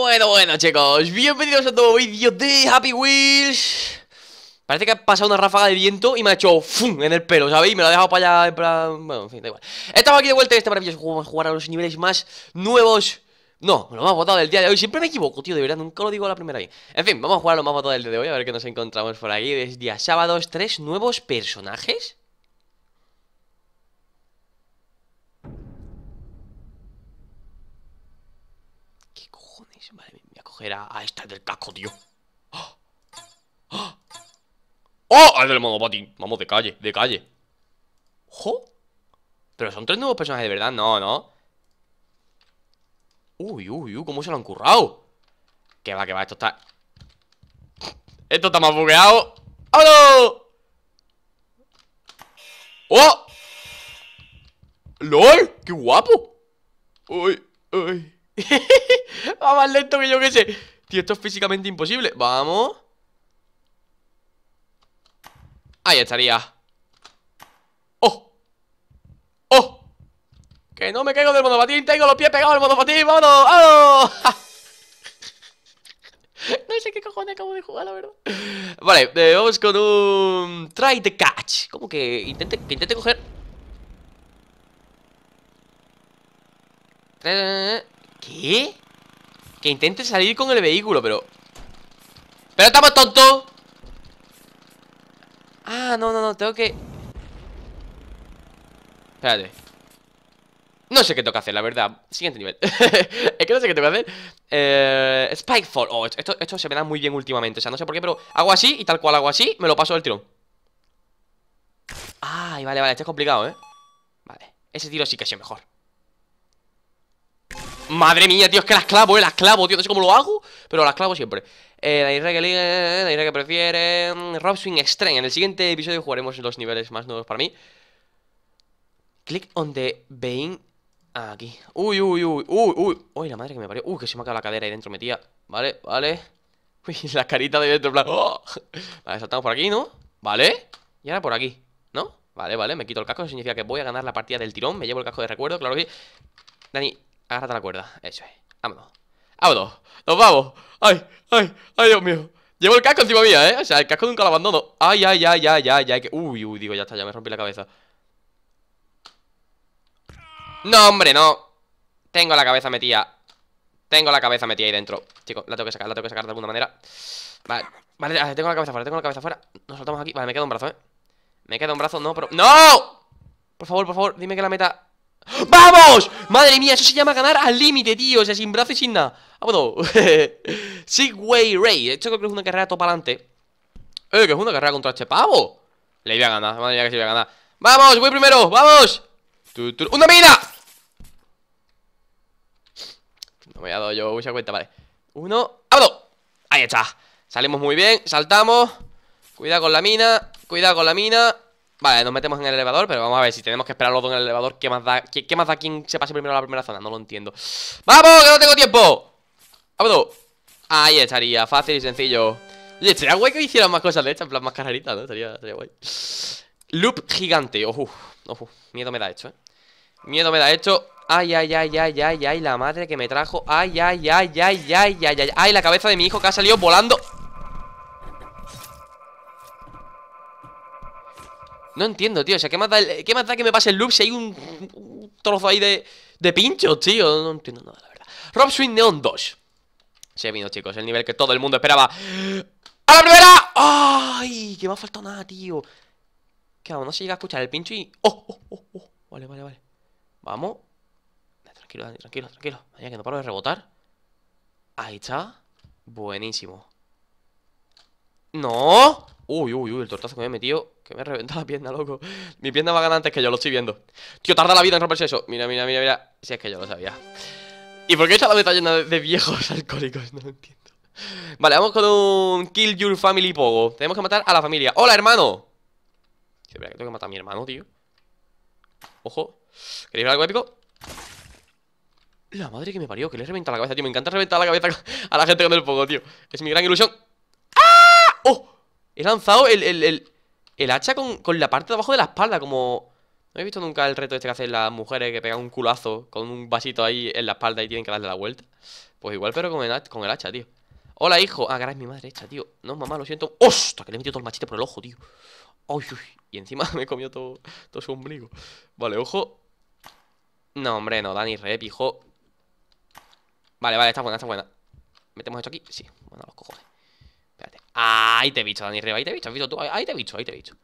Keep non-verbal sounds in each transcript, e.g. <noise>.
bueno, bueno, chicos Bienvenidos a todo vídeo de Happy Wheels Parece que ha pasado una ráfaga de viento y me ha hecho ¡fum! en el pelo, ¿sabéis? Me lo ha dejado para allá, en plan... Bueno, en fin, da igual Estamos aquí de vuelta en este maravilloso juego Vamos a jugar a los niveles más nuevos no, lo más votado del día de hoy. Siempre me equivoco, tío, de verdad, nunca lo digo la primera vez. En fin, vamos a jugar a lo más votado del día de hoy, a ver qué nos encontramos por aquí. Desde día sábados, tres nuevos personajes. era a, esta del casco, tío ¡Oh! ¡Oh! modo del monopatín! Vamos, de calle, de calle ¡Jo! Pero son tres nuevos personajes de verdad, no, no Uy, uy, uy, cómo se lo han currado Que va, que va, esto está Esto está más bugueado Hola. ¡Oh! ¡Lol! ¡Qué guapo! ¡Uy! ¡Uy! <laughs> Va más lento que yo que sé. Tío, esto es físicamente imposible. Vamos. Ahí estaría. ¡Oh! ¡Oh! ¡Que no me caigo del monopatín! ¡Tengo los pies pegados al monopatín! ¡Vámonos! ¡Vámonos! <laughs> no sé qué cojones acabo de jugar, la verdad. Vale, eh, vamos con un... Try the catch. Como que intente, que intente coger... Que intente salir con el vehículo, pero... ¡Pero estamos tonto Ah, no, no, no, tengo que... Espérate No sé qué tengo que hacer, la verdad Siguiente nivel <laughs> Es que no sé qué tengo que hacer eh, Spike fall Oh, esto, esto se me da muy bien últimamente O sea, no sé por qué, pero hago así Y tal cual hago así Me lo paso del tirón Ay, vale, vale Este es complicado, ¿eh? Vale Ese tiro sí que es sido mejor Madre mía, tío, es que las clavo, eh, las clavo, tío, no sé cómo lo hago, pero las clavo siempre. Eh, la isla que liga, la isla que prefiere, mm, Rob Swing Extreme. En el siguiente episodio jugaremos los niveles más nuevos para mí. Click on the vein. aquí. Uy, uy, uy, uy, uy. Uy, la madre que me parió. Uy, que se me ha la cadera ahí dentro, metía. Vale, vale. Uy, <laughs> la carita de dentro, ¡oh! Vale, saltamos por aquí, ¿no? Vale. Y ahora por aquí, ¿no? Vale, vale, me quito el casco. Eso significa que voy a ganar la partida del tirón. Me llevo el casco de recuerdo, claro que sí. Dani, Agárrate la cuerda. Eso es. Vámonos. ¡Vámonos! ¡Nos vamos! ¡Ay! ¡Ay! ¡Ay, Dios mío! Llevo el casco encima mía, ¿eh? O sea, el casco nunca lo abandono. ¡Ay, ay, ay, ay, ay, ay! ¡Uy, uy! Digo, ya está, ya me rompí la cabeza. ¡No, hombre, no! Tengo la cabeza metida. Tengo la cabeza metida ahí dentro. Chicos, la tengo que sacar, la tengo que sacar de alguna manera. Vale, vale, tengo la cabeza fuera, tengo la cabeza fuera. Nos soltamos aquí. Vale, me queda un brazo, ¿eh? Me queda un brazo, no, pero... ¡No! Por favor, por favor, dime que la meta ¡Vamos! Madre mía, eso se llama ganar al límite, tío O sea, sin brazo y sin nada Vámonos ah, <laughs> Sigway Ray Esto creo que es una carrera para adelante Eh, que es una carrera contra este pavo Le voy a ganar, madre mía que se iba a ganar ¡Vamos! ¡Voy primero! ¡Vamos! ¡Tú, una mina! No me he dado yo voy a cuenta, vale Uno, ¡vámonos! Ah, Ahí está Salimos muy bien, saltamos Cuidado con la mina Cuidado con la mina Vale, nos metemos en el elevador, pero vamos a ver si tenemos que esperar los dos en el elevador. ¿Qué más da, qué, más da quien se pase primero a la primera zona? No lo entiendo. ¡Vamos, que no tengo tiempo! ¡Vámonos! Ahí estaría, fácil y sencillo. sería guay que hicieran más cosas de estas, en plan más carreritas, ¿no? Sería, guay. Loop gigante. Ojo, ¡Oh! Miedo me da esto, ¿eh? Miedo me da esto. Ay, ay, ay, ay, ay, ay, la madre que me trajo. Ay, ay, ay, ay, ay, ay, ay. Ay, la cabeza de mi hijo que ha salido volando. No entiendo, tío. O sea, ¿qué más da, qué más da que me pase el loop si hay un, trozo ahí de, de pinchos, tío? No entiendo nada, la verdad. Rob Swing Neon 2. Se vino, chicos, el nivel que todo el mundo esperaba. ¡A la primera! ¡Ay! Que me ha faltado nada, tío. ¿Qué vamos, no se llega a escuchar el pincho y. ¡Oh, oh, oh, oh! Vale, vale, vale. Vamos. Tranquilo, tranquilo, tranquilo. Vaya, que no paro de rebotar. Ahí está. Buenísimo. ¡No! Uy, uy, uy, el tortazo que me he metido. Que me reventado la pierna, loco. Mi pierna va a ganar antes que yo, lo estoy viendo. Tío, tarda la vida en romperse eso. Mira, mira, mira, mira. Si es que yo lo sabía. ¿Y por qué está la meta llena de, viejos <laughs> alcohólicos? No lo entiendo. Vale, vamos con un Kill Your Family Pogo. Tenemos que matar a la familia. ¡Hola, hermano! Sí, espera, que tengo que matar a mi hermano, tío. Ojo. ¿Queréis ver algo épico? La madre que me parió, que le he reventado la cabeza, tío. Me encanta reventar la cabeza <laughs> a la gente con el pogo, tío. Es mi gran ilusión. ¡Ah! ¡Oh! He lanzado el, el hacha con, la parte de abajo de la espalda, como... No he visto nunca el reto este que hacen las mujeres que pegan un culazo con un vasito ahí en la espalda y tienen que darle la vuelta. Pues igual, pero con el, hacha, tío. Hola, hijo. Ah, caray, mi madre hecha, tío. No, mamá, lo siento. ¡Ostras! Que le he metido todo el machete por el ojo, tío. Uy, uy. Y encima <laughs> me he todo, todo su ombligo. Vale, ojo. No, hombre, no, Dani Rep, hijo. Vale, vale, está buena, está buena. ¿Metemos esto aquí? Sí, bueno, los cojones. Ahí te he visto, Dani Reba. Ahí te he visto, has visto tú. Ahí te he visto, ahí te he visto.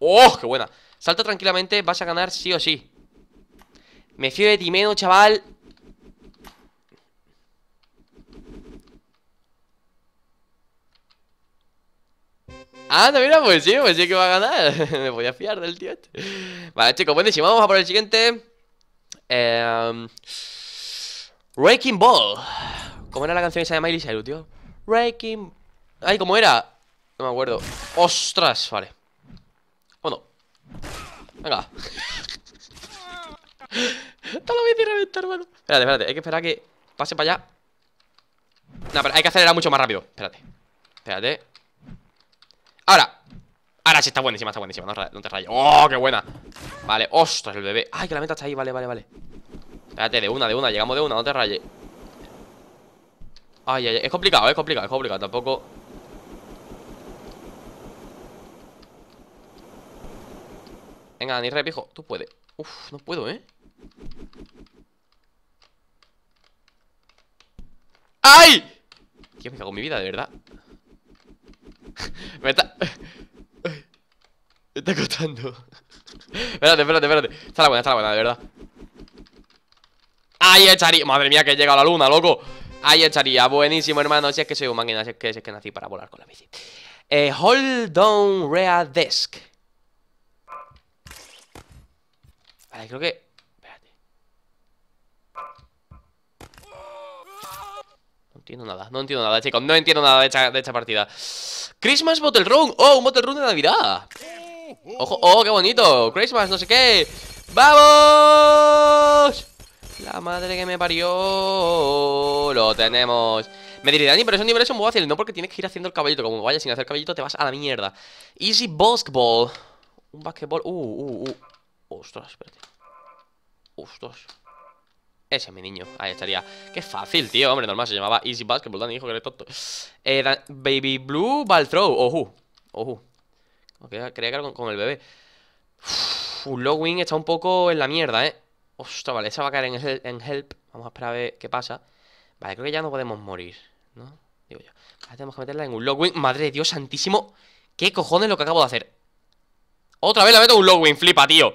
¡Oh, qué buena! Salta tranquilamente, vas a ganar sí o sí. Me fío de ti menos, chaval. Ah, no, mira, pues sí, pues sí que va a ganar <laughs> Me voy a fiar del tío este. Vale, chicos, buenísimo, vamos a por el siguiente eh, Ball ¿Cómo era la canción esa de Miley Cyrus, tío? Breaking... Ay, ¿cómo era? No me acuerdo ¡Ostras! Vale Bueno Venga <laughs> Te lo voy a reventar, hermano Espérate, espérate Hay que esperar a que pase para allá No, pero hay que acelerar mucho más rápido Espérate Espérate Ahora Ahora sí está buenísima, está buenísima No, no te rayes ¡Oh, qué buena! Vale, ostras, el bebé Ay, que la meta está ahí Vale, vale, vale Espérate, de una, de una Llegamos de una, no te rayes Ay, ay, es complicado, es complicado, es complicado. Tampoco... Venga, ni hijo, Tú puedes. Uf, no puedo, ¿eh? ¡Ay! Tío, me cago en mi vida, de verdad. <laughs> me está... <laughs> me está costando. espérate, espérate, espérate. Está la buena, está la buena, de verdad. ¡Ay, echari! Madre mía, que he llegado a la luna, loco. Ahí estaría, buenísimo hermano, si es que soy un si es que, es que nací para volar con la bici eh, Hold down Rea Desk Vale, creo que... Espérate No entiendo nada, no entiendo nada, chicos No entiendo nada de esta, partida Christmas Bottle Run, oh, un Bottle Run de Navidad Ojo, oh, qué bonito Christmas, no sé qué ¡Vamos! La madre que me parió. Lo tenemos. Me diría, Dani, pero es un nivel muy fácil. No porque tienes que ir haciendo el caballito. Como vaya sin hacer caballito, te vas a la mierda. Easy basketball. Un basketball. Uh, uh, uh. Ostras, espérate. Ostras. Ese es mi niño. Ahí estaría. Qué fácil, tío. Hombre, normal. Se llamaba Easy Basketball. Dani, hijo, que eres tonto. Eh, Baby Blue Ball Throw. Ojo. Ojo. Creía que era con, el bebé. low wing está un poco en la mierda, eh. Ostras, vale, esa va a caer en, help. Vamos a esperar a ver qué pasa. Vale, creo que ya no podemos morir, ¿no? Digo yo. tenemos que meterla en un logwin. Madre de Dios santísimo. ¿Qué cojones lo que acabo de hacer? Otra vez la meto en un logwin, flipa, tío.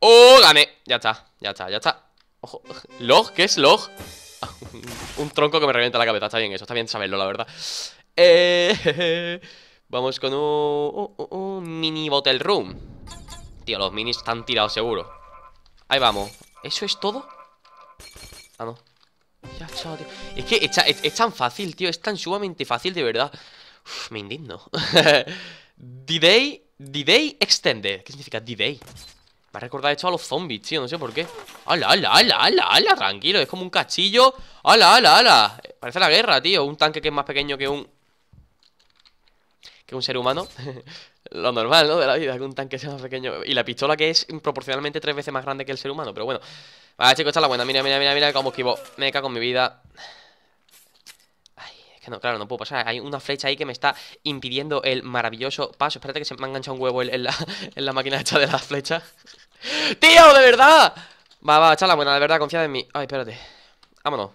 ¡Oh, gané! Ya está, ya está, ya está. <laughs> ¿log? ¿Qué es log? <laughs> un tronco que me revienta la cabeza. Está bien eso, está bien saberlo, la verdad. Eh, <laughs> vamos con un, un mini bottle room. Tío, los minis están tirados seguro. Ahí vamos ¿Eso es todo? Ah, no ya, chao, tío. Es que es, tan fácil, tío Es tan sumamente fácil, de verdad Uf, me indigno <laughs> D-Day D-Day Extended ¿Qué significa D-Day? Me ha recordado esto a los zombies, tío No sé por qué ¡Hala, hala, hala, hala, hala! Tranquilo, es como un cachillo. ¡Hala, hala, hala! Parece la guerra, tío Un tanque que es más pequeño que un que un ser humano. <laughs> lo normal, ¿no? De la vida, que un tanque sea más pequeño. Y la pistola que es proporcionalmente tres veces más grande que el ser humano, pero bueno. Vale, chicos, está la buena. Mira, mira, mira, mira cómo esquivo. Me cago en mi vida. Ay, es que no, claro, no puedo pasar. Hay una flecha ahí que me está impidiendo el maravilloso paso. Espérate que se me ha enganchado un huevo en, la, <laughs> en la máquina hecha de la flecha <laughs> ¡Tío, de verdad! Va, va, está la buena, de verdad, confía en mí. Ay, espérate. Vámonos.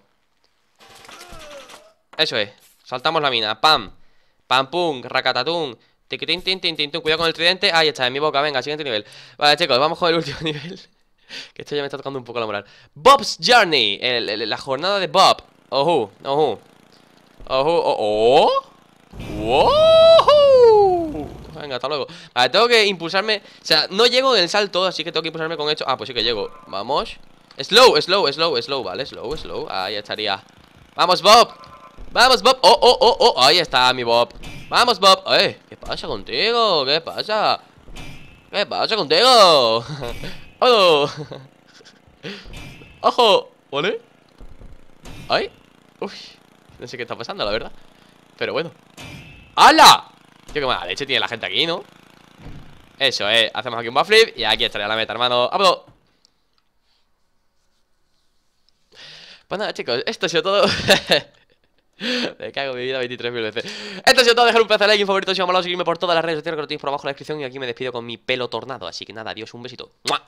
Eso es. Saltamos la mina. ¡Pam! Pam pum, Tiquitín, tin, tin, tin, tin. Cuidado con el tridente. Ahí está, en mi boca. Venga, siguiente nivel. Vale, chicos, vamos con el último <laughs> nivel. que esto ya me está tocando un poco la moral. Bob's Journey. la jornada de Bob. Ojo, ojo. Ojo, oh, oh. Venga, hasta luego. Vale, tengo que impulsarme. O sea, no llego en el salto, así que tengo que impulsarme con esto. Ah, pues sí que llego. Vamos. Slow, slow, slow, slow, vale, slow, slow Ahí estaría Vamos, Bob Vamos, Bob Oh, oh, oh, oh, ahí está mi Bob Vamos, Bob. ¿qué pasa contigo? ¿Qué pasa? ¿Qué pasa contigo? <laughs> <laughs> ¡Ojo! ¿Vale? ¡Ay! Uy, no sé qué está pasando, la verdad Pero bueno ¡Hala! Tío, qué mala leche tiene la gente aquí, ¿no? Eso eh. hacemos aquí un flip Y aquí estaría la meta, hermano ¡Vámonos! Pues nada, chicos, esto ha sido todo <laughs> Me cago en mi vida 23.000 veces. Esto ha sido todo. Dejar un pedazo de like, un favorito si os ha molado, seguirme por todas las redes sociales que lo tenéis por abajo en la descripción. Y aquí me despido con mi pelo tornado. Así que nada, adiós, un besito. ¡Mua!